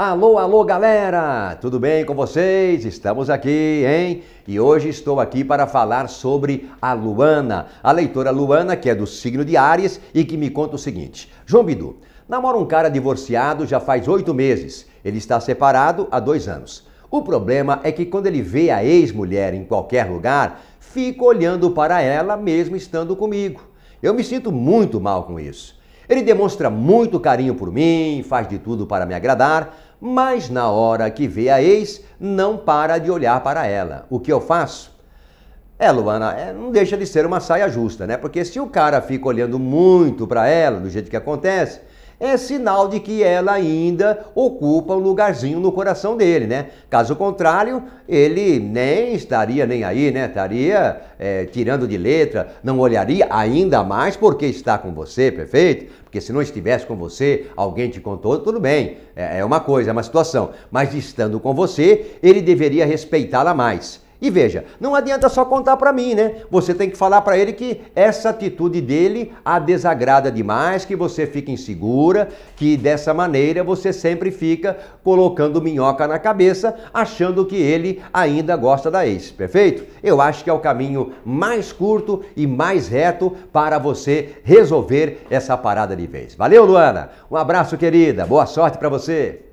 Alô, alô, galera! Tudo bem com vocês? Estamos aqui, hein? E hoje estou aqui para falar sobre a Luana, a leitora Luana, que é do signo de Ares e que me conta o seguinte: João Bidu, namora um cara divorciado já faz oito meses. Ele está separado há dois anos. O problema é que quando ele vê a ex-mulher em qualquer lugar, fica olhando para ela mesmo estando comigo. Eu me sinto muito mal com isso. Ele demonstra muito carinho por mim, faz de tudo para me agradar, mas na hora que vê a ex, não para de olhar para ela. O que eu faço? É, Luana, é, não deixa de ser uma saia justa, né? Porque se o cara fica olhando muito para ela, do jeito que acontece, é sinal de que ela ainda ocupa um lugarzinho no coração dele, né? Caso contrário, ele nem estaria nem aí, né? Estaria é, tirando de letra, não olharia ainda mais porque está com você, perfeito? Porque se não estivesse com você, alguém te contou, tudo bem, é, é uma coisa, é uma situação. Mas estando com você, ele deveria respeitá-la mais e veja, não adianta só contar para mim, né? Você tem que falar para ele que essa atitude dele a desagrada demais, que você fica insegura, que dessa maneira você sempre fica colocando minhoca na cabeça, achando que ele ainda gosta da ex, perfeito? Eu acho que é o caminho mais curto e mais reto para você resolver essa parada de vez. Valeu, Luana. Um abraço, querida. Boa sorte para você.